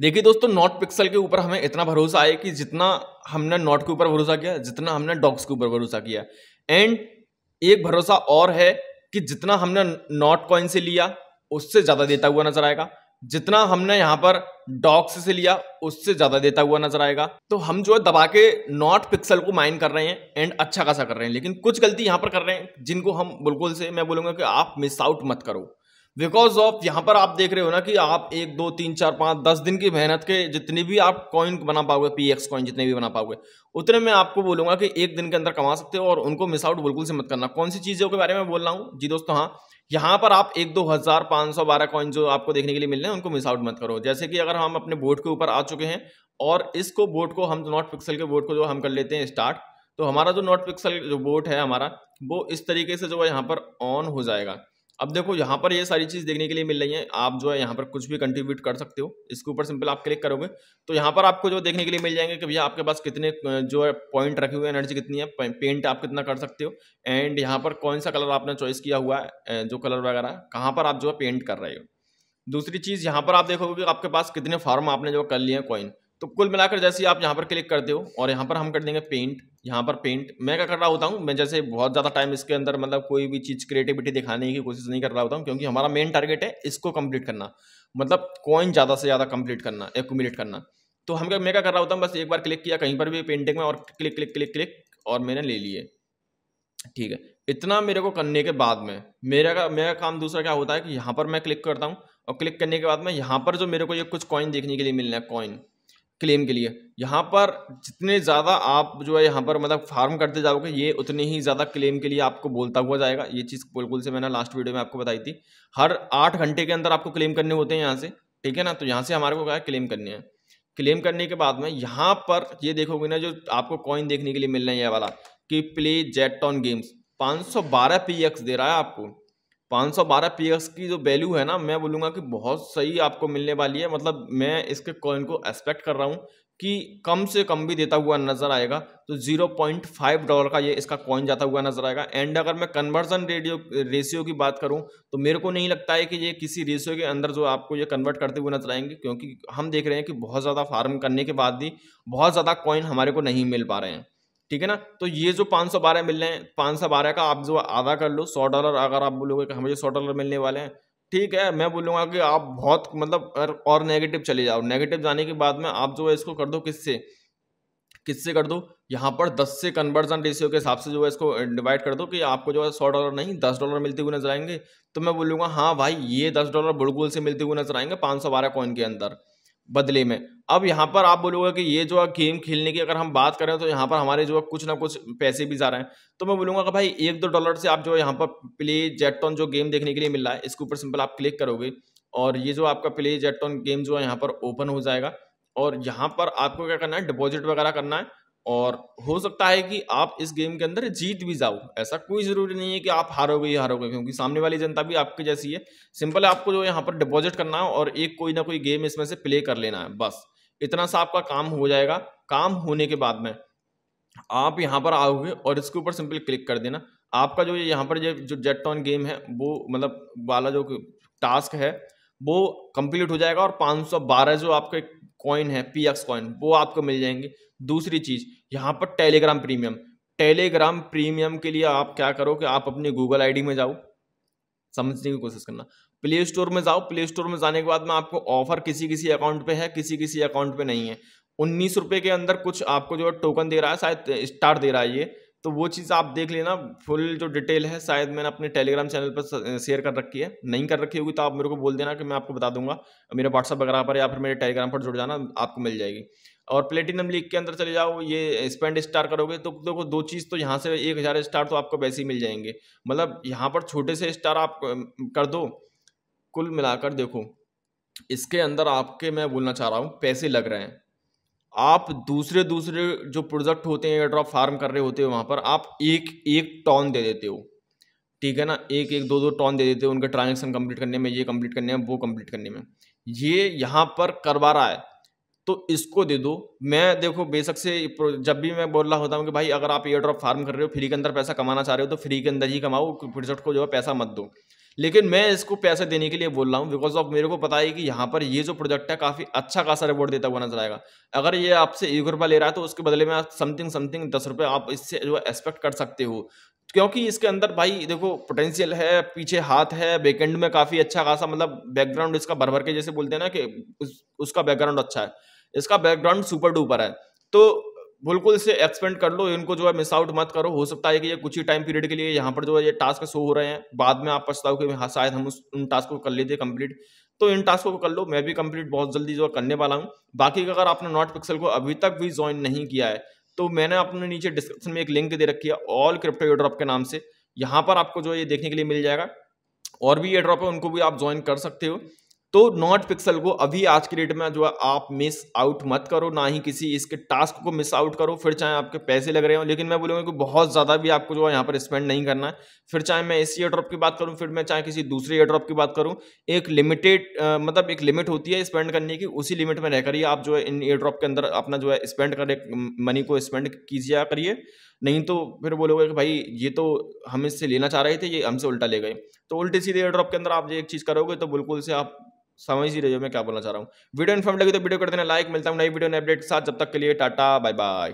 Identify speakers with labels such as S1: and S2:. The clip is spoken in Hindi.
S1: देखिए दोस्तों नॉट पिक्सल के ऊपर हमें इतना भरोसा है कि जितना हमने नॉट के ऊपर भरोसा किया जितना हमने डॉग्स के ऊपर भरोसा किया एंड एक भरोसा और है कि जितना हमने नॉट कॉइन से लिया उससे ज़्यादा देता हुआ नजर आएगा जितना हमने यहाँ पर डॉक्स से लिया उससे ज़्यादा देता हुआ नजर आएगा तो हम जो है दबा के नॉट पिक्सल को माइन कर रहे हैं एंड अच्छा खासा कर रहे हैं लेकिन कुछ गलती यहाँ पर कर रहे हैं जिनको हम बिल्कुल से मैं बोलूंगा कि आप मिस आउट मत करो बिकॉज ऑफ यहाँ पर आप देख रहे हो ना कि आप एक दो तीन चार पाँच दस दिन की मेहनत के जितनी भी आप कॉइन बना पाओगे पी एक्स कॉइन जितने भी बना पाओगे उतने मैं आपको बोलूँगा कि एक दिन के अंदर कमा सकते हो और उनको मिस आउट बिल्कुल से मत करना कौन सी चीज़ों के बारे में बोल रहा हूँ जी दोस्तों हाँ यहाँ पर आप एक दो हज़ार पाँच सौ बारह कॉइन जो आपको देखने के लिए मिल रहे हैं उनको मिस आउट मत करो जैसे कि अगर हम अपने बोर्ड के ऊपर आ चुके हैं और इसको बोर्ड को हम नॉट पिक्सल के बोर्ड को जो हम कर लेते हैं स्टार्ट तो हमारा जो नॉट पिक्सल जो बोर्ड है हमारा वो इस तरीके से जो है यहाँ पर ऑन हो जाएगा अब देखो यहाँ पर ये सारी चीज़ देखने के लिए मिल रही है आप जो है यहाँ पर कुछ भी कंट्रीब्यूट कर सकते हो इसके ऊपर सिंपल आप क्लिक करोगे तो यहाँ पर आपको जो देखने के लिए मिल जाएंगे कि भैया आपके पास कितने जो है पॉइंट रखे हुए हैं एनर्जी कितनी है पेंट आप कितना कर सकते हो एंड यहाँ पर कौन सा कलर आपने चॉइस किया हुआ है जो कलर वगैरह कहाँ पर आप जो है पेंट कर रहे हो दूसरी चीज़ यहाँ पर आप देखोगे कि आपके पास कितने फार्म आपने जो कर लिए हैं कॉइन तो कुल मिलाकर जैसे आप यहाँ पर क्लिक करते हो और यहाँ पर हम कर देंगे पेंट यहाँ पर पेंट मैं क्या कर रहा होता हूँ मैं जैसे बहुत ज़्यादा टाइम इसके अंदर मतलब कोई भी चीज़ क्रिएटिविटी दिखाने की कोशिश नहीं कर रहा होता हूँ क्योंकि हमारा मेन टारगेट है इसको कम्प्लीट करना मतलब कॉइन ज़्यादा से ज़्यादा कंप्लीट करना एकुमुलेट करना तो हम क्या मैं क्या कर रहा होता हूँ बस एक बार क्लिक किया कहीं पर भी पेंटिंग में और क्लिक क्लिक क्लिक क्लिक और मैंने ले लिए ठीक है इतना मेरे को करने के बाद में मेरा का मेरा काम दूसरा क्या होता है कि यहाँ पर मैं क्लिक करता हूँ और क्लिक करने के बाद में यहाँ पर जो मेरे को ये कुछ कॉइन देखने के लिए मिलना है कॉइन क्लेम के लिए यहाँ पर जितने ज़्यादा आप जो है यहाँ पर मतलब फार्म करते जाओगे ये उतने ही ज़्यादा क्लेम के लिए आपको बोलता हुआ जाएगा ये चीज़ बिल्कुल से मैंने लास्ट वीडियो में आपको बताई थी हर आठ घंटे के अंदर आपको क्लेम करने होते हैं यहाँ से ठीक है ना तो यहाँ से हमारे को क्या है क्लेम करने हैं क्लेम करने के बाद में यहाँ पर ये देखोगे ना जो आपको कॉइन देखने के लिए मिलना है ये वाला कि प्ले जेट ऑन गेम्स पाँच सौ दे रहा है आपको पाँच सौ बारह पी एक्स की जो वैल्यू है ना मैं बोलूँगा कि बहुत सही आपको मिलने वाली है मतलब मैं इसके कॉइन को एक्सपेक्ट कर रहा हूँ कि कम से कम भी देता हुआ नज़र आएगा तो जीरो पॉइंट फाइव डॉलर का ये इसका कॉइन जाता हुआ नज़र आएगा एंड अगर मैं कन्वर्जन रेडियो रेशियो की बात करूँ तो मेरे को नहीं लगता है कि ये किसी रेशियो के अंदर जो आपको ये कन्वर्ट करते हुए नज़र आएंगे क्योंकि हम देख रहे हैं कि बहुत ज़्यादा फार्म करने के बाद भी बहुत ज़्यादा कॉइन हमारे को नहीं मिल पा रहे हैं ठीक है ना तो ये जो पाँच सौ बारह मिलने हैं पाँच सौ बारह का आप जो आधा कर लो सौ डॉलर अगर आप बोलोगे कि हमें हाँ सौ डॉलर मिलने वाले हैं ठीक है मैं बोलूँगा कि आप बहुत मतलब और नेगेटिव चले जाओ नेगेटिव जाने के बाद में आप जो है इसको कर दो किससे किससे कर दो यहाँ पर 10 से कन्वर्जन रेशियो के हिसाब से जो है इसको डिवाइड कर दो कि आपको जो है सौ डॉलर नहीं दस डॉलर मिलते हुए नजर आएंगे तो मैं बोलूँगा हाँ भाई ये दस डॉलर बुड़गुल से मिलते हुए नजर आएंगे पाँच सौ बारह कॉइन के अंदर बदले में अब यहाँ पर आप बोलोगे कि ये जो गेम खेलने की अगर हम बात करें तो यहाँ पर हमारे जो कुछ ना कुछ पैसे भी जा रहे हैं तो मैं बोलूँगा कि भाई एक दो डॉलर से आप जो यहाँ पर प्ले जेटॉन जो गेम देखने के लिए मिल रहा है इसके ऊपर सिंपल आप क्लिक करोगे और ये जो आपका प्ले जेटॉन गेम जो है यहाँ पर ओपन हो जाएगा और यहाँ पर आपको क्या करना है डिपॉजिट वगैरह करना है और हो सकता है कि आप इस गेम के अंदर जीत भी जाओ ऐसा कोई ज़रूरी नहीं है कि आप हारोगे ही हारोगे क्योंकि सामने वाली जनता भी आपकी जैसी है सिंपल है आपको जो यहाँ पर डिपॉजिट करना है और एक कोई ना कोई गेम इसमें से प्ले कर लेना है बस इतना सा आपका काम हो जाएगा काम होने के बाद में आप यहाँ पर आओगे और इसके ऊपर सिंपल क्लिक कर देना आपका जो ये यहाँ पर जो जेट ऑन गेम है वो मतलब वाला जो टास्क है वो कंप्लीट हो जाएगा और 512 जो आपके कॉइन है पी एक्स कॉइन वो आपको मिल जाएंगे दूसरी चीज़ यहाँ पर टेलीग्राम प्रीमियम टेलीग्राम प्रीमियम के लिए आप क्या करो कि आप अपनी गूगल आईडी में जाओ समझने की कोशिश करना प्ले स्टोर में जाओ प्ले स्टोर में जाने के बाद में आपको ऑफर किसी किसी अकाउंट पे है किसी किसी अकाउंट पे नहीं है उन्नीस रुपये के अंदर कुछ आपको जो है टोकन दे रहा है शायद स्टार दे रहा है ये तो वो चीज़ आप देख लेना फुल जो डिटेल है शायद मैंने अपने टेलीग्राम चैनल पर शेयर कर रखी है नहीं कर रखी होगी तो आप मेरे को बोल देना कि मैं आपको बता दूंगा मेरे व्हाट्सअप वगैरह पर या फिर मेरे टेलीग्राम पर जुड़ जाना आपको मिल जाएगी और प्लेटिनम लीग के अंदर चले जाओ ये स्पेंड स्टार करोगे तो देखो दो चीज़ तो यहाँ से एक हज़ार स्टार तो आपको वैसे ही मिल जाएंगे मतलब यहाँ पर छोटे से स्टार आप कर दो कुल मिलाकर देखो इसके अंदर आपके मैं बोलना चाह रहा हूँ पैसे लग रहे हैं आप दूसरे दूसरे जो प्रोडक्ट होते हैं एयर ड्रॉप फार्म कर रहे होते हो वहाँ पर आप एक एक टॉन दे देते हो ठीक है ना एक एक दो दो टॉन दे देते हो उनका ट्रांजेक्शन कंप्लीट करने में ये कंप्लीट करने में वो कंप्लीट करने में ये यहाँ पर करवा रहा है तो इसको दे दो मैं देखो बेशक से जब भी मैं बोल रहा होता हूँ कि भाई अगर आप एयर ड्रॉप फार्म कर रहे हो फ्री के अंदर पैसा कमाना चाह रहे हो तो फ्री के अंदर ही कमाओ प्रोजेक्ट को जो है पैसा मत दो लेकिन मैं इसको पैसे देने के लिए बोल रहा हूँ बिकॉज ऑफ मेरे को पता है कि यहाँ पर ये जो प्रोजेक्ट है काफ़ी अच्छा खासा रिवॉर्ड देता हुआ नजर आएगा अगर ये आपसे एक रुपया ले रहा है तो उसके बदले में आप समथिंग समथिंग दस रुपये आप इससे जो एक्सपेक्ट कर सकते हो क्योंकि इसके अंदर भाई देखो पोटेंशियल है पीछे हाथ है बैकेंड में काफ़ी अच्छा खासा मतलब बैकग्राउंड इसका भर भर के जैसे बोलते हैं ना कि उस, उसका बैकग्राउंड अच्छा है इसका बैकग्राउंड सुपर डुपर है तो बिल्कुल इसे एक्सपेंड कर लो इनको जो है मिस आउट मत करो हो सकता है कि ये कुछ ही टाइम पीरियड के लिए यहाँ पर जो है ये टास्क शो हो रहे हैं बाद में आप पछताओ कि हाँ शायद हम उस उन टास्क को कर लेते कंप्लीट तो इन टास्क को कर लो मैं भी कंप्लीट बहुत जल्दी जो करने वाला हूँ बाकी अगर आपने नॉट पिक्सल को अभी तक भी ज्वाइन नहीं किया है तो मैंने अपने नीचे डिस्क्रिप्शन में एक लिंक दे रखी है ऑल क्रिप्टो एड्रॉप के नाम से यहाँ पर आपको जो ये देखने के लिए मिल जाएगा और भी एड्रॉप है उनको भी आप ज्वाइन कर सकते हो तो नॉट पिक्सल को अभी आज की डेट में जो है आप मिस आउट मत करो ना ही किसी इसके टास्क को मिस आउट करो फिर चाहे आपके पैसे लग रहे हो लेकिन मैं बोलूंगा कि बहुत ज़्यादा भी आपको जो है यहाँ पर स्पेंड नहीं करना है फिर चाहे मैं इसी ड्रॉप की बात करूँ फिर मैं चाहे किसी दूसरे एयर ड्रॉप की बात करूँ एक लिमिटेड मतलब एक लिमिट होती है स्पेंड करने की उसी लिमिट में रहकर ही आप जो है इन एयर ड्रॉप के अंदर अपना जो है स्पेंड करें मनी को स्पेंड कीजिए करिए नहीं तो फिर बोलोगे कि भाई ये तो हम इससे लेना चाह रहे थे ये हमसे उल्टा ले गए तो उल्टे सीधे एयर ड्रॉप के अंदर आप ये एक चीज़ करोगे तो बिल्कुल से आप समझ ही रहे हो मैं क्या बोलना चाह रहा हूँ वीडियो इन्फॉर्म लगी तो वीडियो कर देना लाइक मिलता हूँ नई वीडियो ने अपडेट के साथ जब तक के लिए टाटा बाय बाय